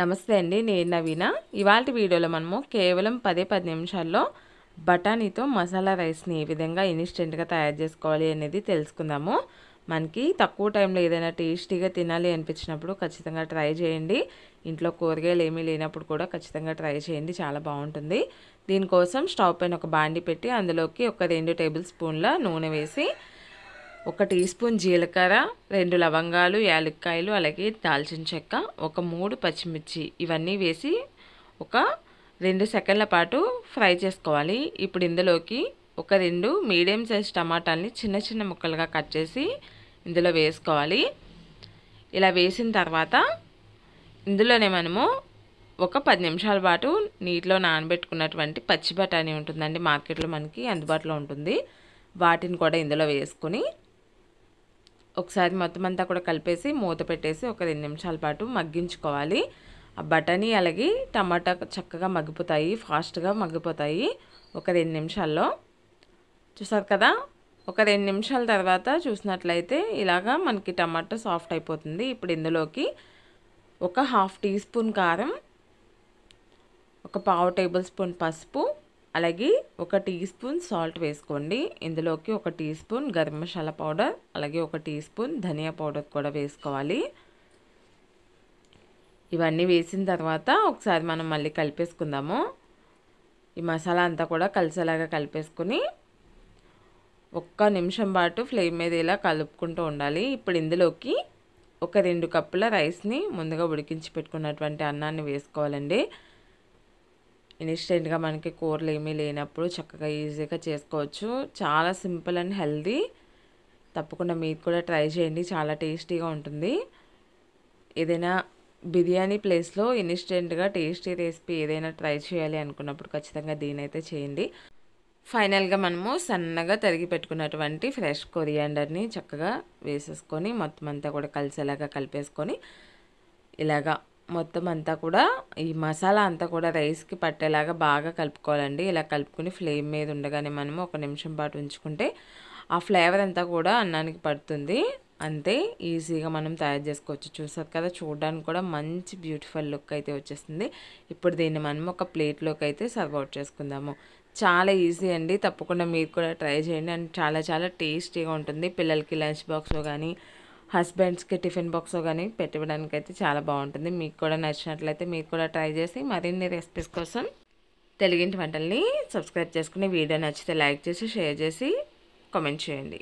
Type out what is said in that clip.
నమస్తే అండి నేను నవీన ఇవాళ వీడియోలో మనము కేవలం పదే పది నిమిషాల్లో బఠానీతో మసాలా రైస్ని ఏ విధంగా ఇన్స్టెంట్గా తయారు చేసుకోవాలి అనేది తెలుసుకుందాము మనకి తక్కువ టైంలో ఏదైనా టేస్టీగా తినాలి అనిపించినప్పుడు ఖచ్చితంగా ట్రై చేయండి ఇంట్లో కూరగాయలు ఏమీ లేనప్పుడు కూడా ఖచ్చితంగా ట్రై చేయండి చాలా బాగుంటుంది దీనికోసం స్టవ్ పైన ఒక బాండి పెట్టి అందులోకి ఒక రెండు టేబుల్ స్పూన్ల నూనె వేసి ఒక టీ స్పూన్ జీలకర్ర రెండు లవంగాలు యాలక్కాయలు అలాగే దాల్చిన చెక్క ఒక మూడు పచ్చిమిర్చి ఇవన్నీ వేసి ఒక రెండు సెకండ్ల పాటు ఫ్రై చేసుకోవాలి ఇప్పుడు ఇందులోకి ఒక రెండు మీడియం సైజ్ టమాటాలని చిన్న చిన్న ముక్కలుగా కట్ చేసి ఇందులో వేసుకోవాలి ఇలా వేసిన తర్వాత ఇందులోనే మనము ఒక పది నిమిషాల పాటు నీటిలో నానబెట్టుకున్నటువంటి పచ్చి బఠానీ ఉంటుందండి మార్కెట్లో మనకి అందుబాటులో ఉంటుంది వాటిని కూడా ఇందులో వేసుకుని ఒకసారి మొత్తం అంతా కూడా కలిపేసి మూత పెట్టేసి ఒక రెండు నిమిషాల పాటు మగ్గించుకోవాలి ఆ బఠానీ అలాగే టమాటా చక్కగా మగ్గిపోతాయి ఫాస్ట్గా మగ్గిపోతాయి ఒక రెండు నిమిషాల్లో చూసారు కదా ఒక రెండు నిమిషాల తర్వాత చూసినట్లయితే ఇలాగా మనకి టమాటా సాఫ్ట్ అయిపోతుంది ఇప్పుడు ఇందులోకి ఒక హాఫ్ టీ స్పూన్ కారం ఒక పావు టేబుల్ స్పూన్ పసుపు అలాగే ఒక టీ స్పూన్ సాల్ట్ వేసుకోండి ఇందులోకి ఒక teaspoon garam masala powder అలాగే ఒక టీ స్పూన్ ధనియా పౌడర్ కూడా వేసుకోవాలి ఇవన్నీ వేసిన తర్వాత ఒకసారి మనం మళ్ళీ కలిపేసుకుందాము ఈ మసాలా అంతా కూడా కలిసేలాగా కలిపేసుకుని ఒక్క నిమిషం పాటు ఫ్లేమ్ మీద ఇలా కలుపుకుంటూ ఉండాలి ఇప్పుడు ఇందులోకి ఒక రెండు కప్పుల రైస్ని ముందుగా ఉడికించి పెట్టుకున్నటువంటి అన్నాన్ని వేసుకోవాలండి ఇన్స్టెంట్గా మనకి కూరలు ఏమీ లేనప్పుడు చక్కగా ఈజీగా చేసుకోవచ్చు చాలా సింపుల్ అండ్ హెల్దీ తప్పకుండా మీరు కూడా ట్రై చేయండి చాలా టేస్టీగా ఉంటుంది ఏదైనా బిర్యానీ ప్లేస్లో ఇన్స్టెంట్గా టేస్టీ రెసిపీ ఏదైనా ట్రై చేయాలి అనుకున్నప్పుడు ఖచ్చితంగా దీనైతే చేయండి ఫైనల్గా మనము సన్నగా తరిగి పెట్టుకున్నటువంటి ఫ్రెష్ కొరియాండర్ని చక్కగా వేసేసుకొని మొత్తం అంతా కూడా కలిసేలాగా కలిపేసుకొని ఇలాగా మొత్తం అంతా కూడా ఈ మసాలా అంతా కూడా రైస్కి పట్టేలాగా బాగా కలుపుకోవాలండి ఇలా కలుపుకుని ఫ్లేమ్ మీద ఉండగానే మనము ఒక నిమిషం పాటు ఉంచుకుంటే ఆ ఫ్లేవర్ అంతా కూడా అన్నానికి పడుతుంది అంతే ఈజీగా మనం తయారు చేసుకోవచ్చు చూసారు కదా చూడడానికి కూడా మంచి బ్యూటిఫుల్ లుక్ అయితే వచ్చేస్తుంది ఇప్పుడు దీన్ని మనం ఒక ప్లేట్లోకి అయితే సర్వ్ అవుట్ చేసుకుందాము చాలా ఈజీ అండి తప్పకుండా మీరు కూడా ట్రై చేయండి అండ్ చాలా చాలా టేస్టీగా ఉంటుంది పిల్లలకి లంచ్ బాక్స్లో కానీ హస్బెండ్స్కి టిఫిన్ బాక్స్ కానీ పెట్టివ్వడానికి అయితే చాలా బాగుంటుంది మీకు కూడా నచ్చినట్లయితే మీరు కూడా ట్రై చేసి మరిన్ని రెసిపీస్ కోసం తెలుగింటి వంటల్ని సబ్స్క్రైబ్ చేసుకుని వీడియో నచ్చితే లైక్ చేసి షేర్ చేసి కామెంట్ చేయండి